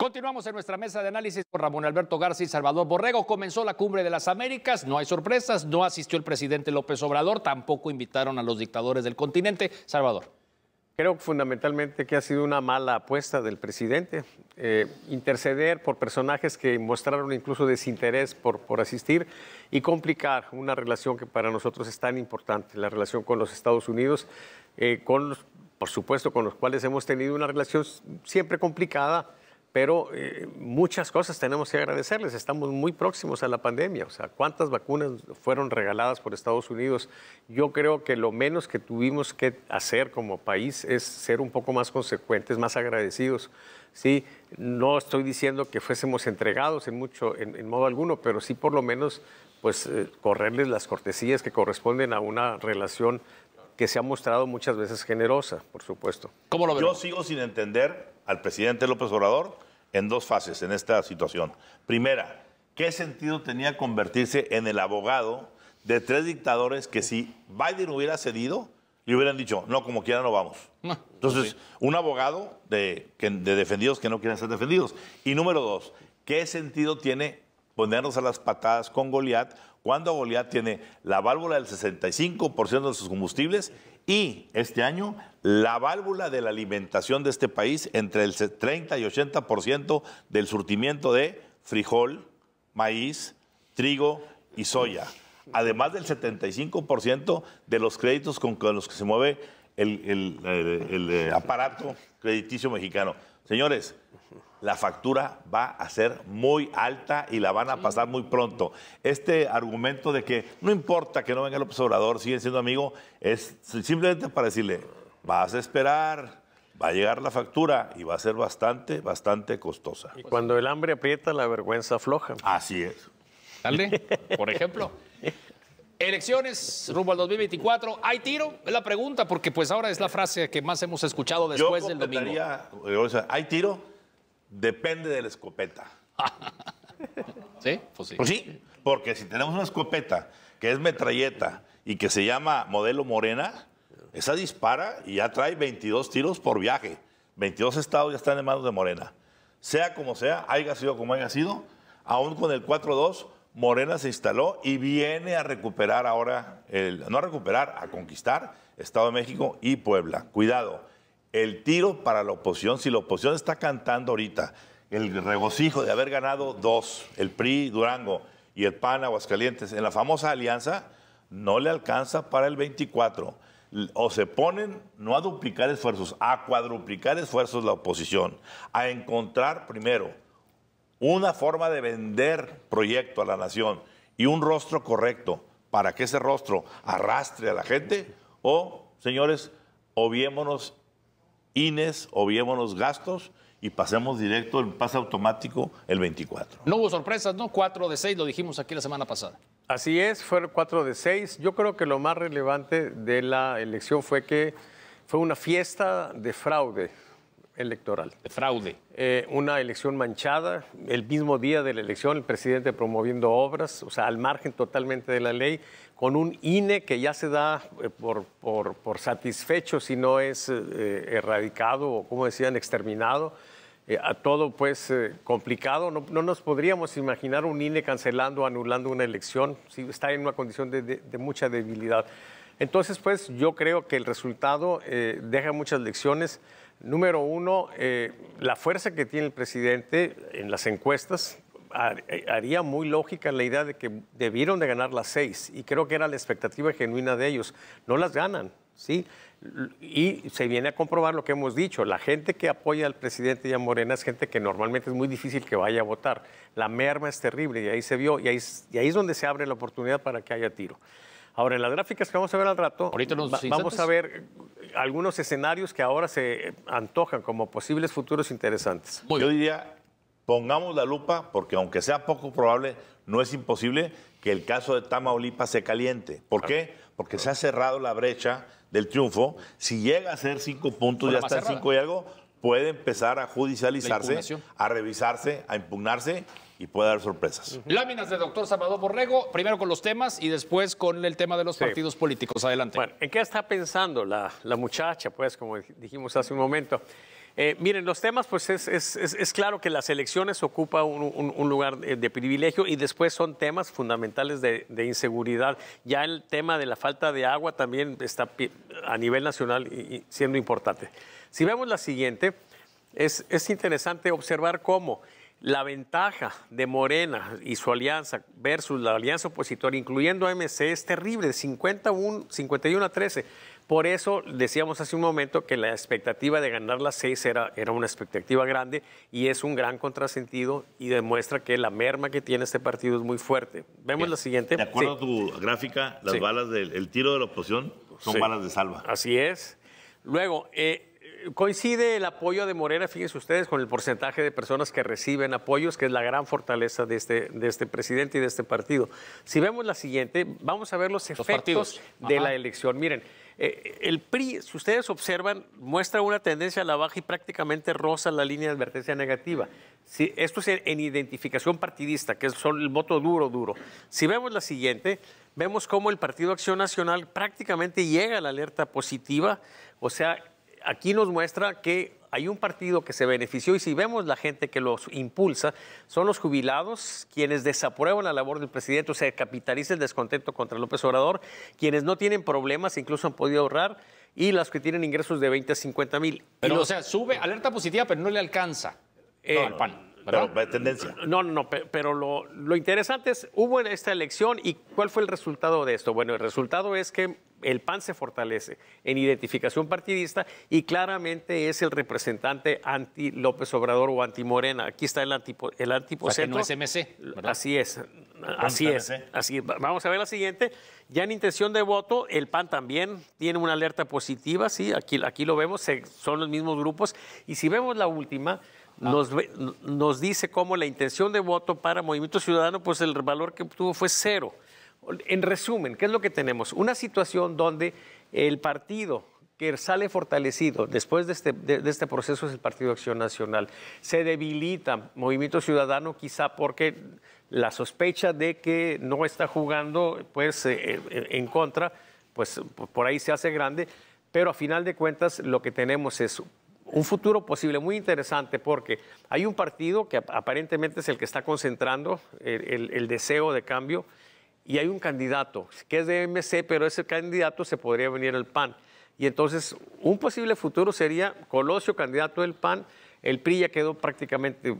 Continuamos en nuestra mesa de análisis con Ramón Alberto García y Salvador Borrego. Comenzó la cumbre de las Américas, no hay sorpresas, no asistió el presidente López Obrador, tampoco invitaron a los dictadores del continente. Salvador. Creo fundamentalmente que ha sido una mala apuesta del presidente. Eh, interceder por personajes que mostraron incluso desinterés por, por asistir y complicar una relación que para nosotros es tan importante, la relación con los Estados Unidos, eh, con por supuesto, con los cuales hemos tenido una relación siempre complicada pero eh, muchas cosas tenemos que agradecerles. Estamos muy próximos a la pandemia. O sea, ¿cuántas vacunas fueron regaladas por Estados Unidos? Yo creo que lo menos que tuvimos que hacer como país es ser un poco más consecuentes, más agradecidos. Sí, no estoy diciendo que fuésemos entregados en mucho, en, modo alguno, pero sí por lo menos pues eh, correrles las cortesías que corresponden a una relación que se ha mostrado muchas veces generosa, por supuesto. ¿Cómo lo Yo sigo sin entender al presidente López Obrador en dos fases en esta situación. Primera, ¿qué sentido tenía convertirse en el abogado de tres dictadores que si Biden hubiera cedido, le hubieran dicho, no, como quiera no vamos? Ah, Entonces, un abogado de, de defendidos que no quieren ser defendidos. Y número dos, ¿qué sentido tiene ponernos a las patadas con Goliat, cuando Goliat tiene la válvula del 65% de sus combustibles y este año la válvula de la alimentación de este país entre el 30 y 80% del surtimiento de frijol, maíz, trigo y soya, además del 75% de los créditos con los que se mueve el, el aparato crediticio mexicano. Señores, la factura va a ser muy alta y la van a pasar muy pronto. Este argumento de que no importa que no venga el observador, siguen siendo amigo, es simplemente para decirle, vas a esperar, va a llegar la factura y va a ser bastante, bastante costosa. Y cuando el hambre aprieta, la vergüenza afloja. Así es. Dale, por ejemplo. Elecciones rumbo al 2024, ¿hay tiro? Es la pregunta, porque pues ahora es la frase que más hemos escuchado después del domingo. ¿Hay tiro? Depende de la escopeta. ¿Sí? Pues sí. Pues sí, porque si tenemos una escopeta que es metralleta y que se llama modelo morena, esa dispara y ya trae 22 tiros por viaje. 22 estados ya están en manos de Morena. Sea como sea, haya sido como haya sido, aún con el 4-2, Morena se instaló y viene a recuperar ahora, no a recuperar, a conquistar Estado de México y Puebla. Cuidado, el tiro para la oposición, si la oposición está cantando ahorita el regocijo de haber ganado dos, el PRI, Durango y el PAN, Aguascalientes, en la famosa alianza, no le alcanza para el 24. O se ponen no a duplicar esfuerzos, a cuadruplicar esfuerzos la oposición, a encontrar primero una forma de vender proyecto a la nación y un rostro correcto para que ese rostro arrastre a la gente, o, señores, obviémonos INES, obviemos los gastos y pasemos directo el pase automático el 24. No hubo sorpresas, ¿no? 4 de 6, lo dijimos aquí la semana pasada. Así es, fueron 4 de 6. Yo creo que lo más relevante de la elección fue que fue una fiesta de fraude electoral. De fraude. Eh, una elección manchada, el mismo día de la elección el presidente promoviendo obras, o sea, al margen totalmente de la ley, con un INE que ya se da eh, por, por, satisfecho si no es eh, erradicado o, como decían, exterminado. a todo pues complicado, no, nos podríamos imaginar un INE cancelando o anulando una elección, si está en una condición de mucha debilidad. Entonces, pues yo creo que el resultado deja muchas lecciones. Número uno, eh, la fuerza que tiene el presidente en las encuestas haría muy lógica la idea de que debieron de ganar las seis y creo que era la expectativa genuina de ellos. No las ganan, ¿sí? Y se viene a comprobar lo que hemos dicho. La gente que apoya al presidente ya Morena es gente que normalmente es muy difícil que vaya a votar. La merma es terrible y ahí se vio y ahí es donde se abre la oportunidad para que haya tiro. Ahora, en las gráficas que vamos a ver al rato, Ahorita vamos a ver eh, algunos escenarios que ahora se eh, antojan como posibles futuros interesantes. Yo diría, pongamos la lupa, porque aunque sea poco probable, no es imposible que el caso de Tamaulipas se caliente. ¿Por qué? Porque se ha cerrado la brecha del triunfo. Si llega a ser cinco puntos, ya está cinco y algo, puede empezar a judicializarse, a revisarse, a impugnarse y puede dar sorpresas. Láminas del doctor Salvador Borrego, primero con los temas y después con el tema de los partidos políticos. Adelante. Bueno, ¿en qué está pensando la, muchacha? Pues como dijimos hace un momento. Eh, miren, los temas, pues es, claro que las elecciones ocupan un, lugar de privilegio y después son temas fundamentales de, inseguridad. Ya el tema de la falta de agua también está a nivel nacional siendo importante. Si vemos la siguiente, es, es interesante observar cómo la ventaja de Morena y su alianza versus la alianza opositora, incluyendo a MC, es terrible, 51, 51 a 13. Por eso decíamos hace un momento que la expectativa de ganar las seis era, era una expectativa grande y es un gran contrasentido y demuestra que la merma que tiene este partido es muy fuerte. Vemos la siguiente. De acuerdo a tu gráfica, las balas del el tiro de la oposición son balas de salva. Así es. Luego, eh, coincide el apoyo de Morena, fíjense ustedes, con el porcentaje de personas que reciben apoyos, que es la gran fortaleza de este, de este presidente y de este partido. Si vemos la siguiente, vamos a ver los efectos de la elección. Miren, eh, el PRI, si ustedes observan, muestra una tendencia a la baja y prácticamente roza la línea de advertencia negativa. Si, esto es en, identificación partidista, que es el voto duro, duro. Si vemos la siguiente, vemos cómo el Partido Acción Nacional prácticamente llega a la alerta positiva, o sea, aquí nos muestra que hay un partido que se benefició y si vemos la gente que los impulsa, son los jubilados quienes desaprueban la labor del presidente, o sea, capitaliza el descontento contra López Obrador, quienes no tienen problemas, incluso han podido ahorrar, y las que tienen ingresos de 20 a 50 mil. Pero, o sea, sube alerta positiva, pero no le alcanza el eh, PAN. No, no, pero lo, interesante es, hubo en esta elección y cuál fue el resultado de esto. Bueno, el resultado es que el PAN se fortalece en identificación partidista y claramente es el representante anti López Obrador o anti Morena. Aquí está el anti el Así es, ah, así es, así Vamos a ver la siguiente. Ya en intención de voto, el PAN también tiene una alerta positiva, sí, aquí, aquí lo vemos, son los mismos grupos. Y si vemos la última, nos, dice cómo la intención de voto para Movimiento Ciudadano, pues el valor que obtuvo fue cero. En resumen, ¿qué es lo que tenemos? Una situación donde el partido que sale fortalecido después de este, este proceso es el Partido Acción Nacional. Se debilita Movimiento Ciudadano quizá porque la sospecha de que no está jugando pues, eh, eh, en contra, pues por ahí se hace grande, pero a final de cuentas lo que tenemos es un futuro posible muy interesante porque hay un partido que aparentemente es el que está concentrando el, deseo de cambio y hay un candidato que es de MC, pero ese candidato se podría venir el PAN. Y entonces un posible futuro sería Colosio, candidato del PAN. El PRI ya quedó prácticamente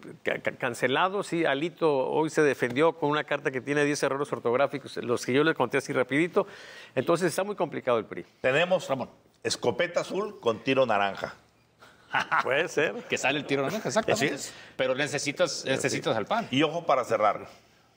cancelado. Sí, Alito hoy se defendió con una carta que tiene 10 errores ortográficos, los que yo le conté así rapidito. Entonces está muy complicado el PRI. Tenemos, Ramón, escopeta azul con tiro naranja. Puede ser. Que sale el tiro de Pero necesitas, necesitas al pan. Y ojo para cerrar,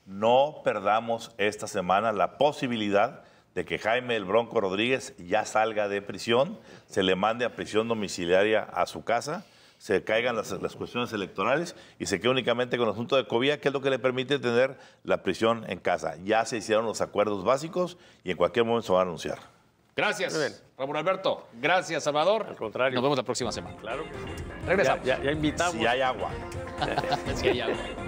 no perdamos esta semana la posibilidad de que Jaime el Bronco Rodríguez ya salga de prisión, se le mande a prisión domiciliaria a su casa, se caigan las, cuestiones electorales y se quede únicamente con el asunto de COVID, que es lo que le permite tener la prisión en casa. Ya se hicieron los acuerdos básicos y en cualquier momento se va a anunciar. Gracias, Ramón Alberto. Gracias, Salvador. Al contrario. Nos vemos la próxima semana. Claro Regresamos. ya invitamos. Si hay agua. si hay agua.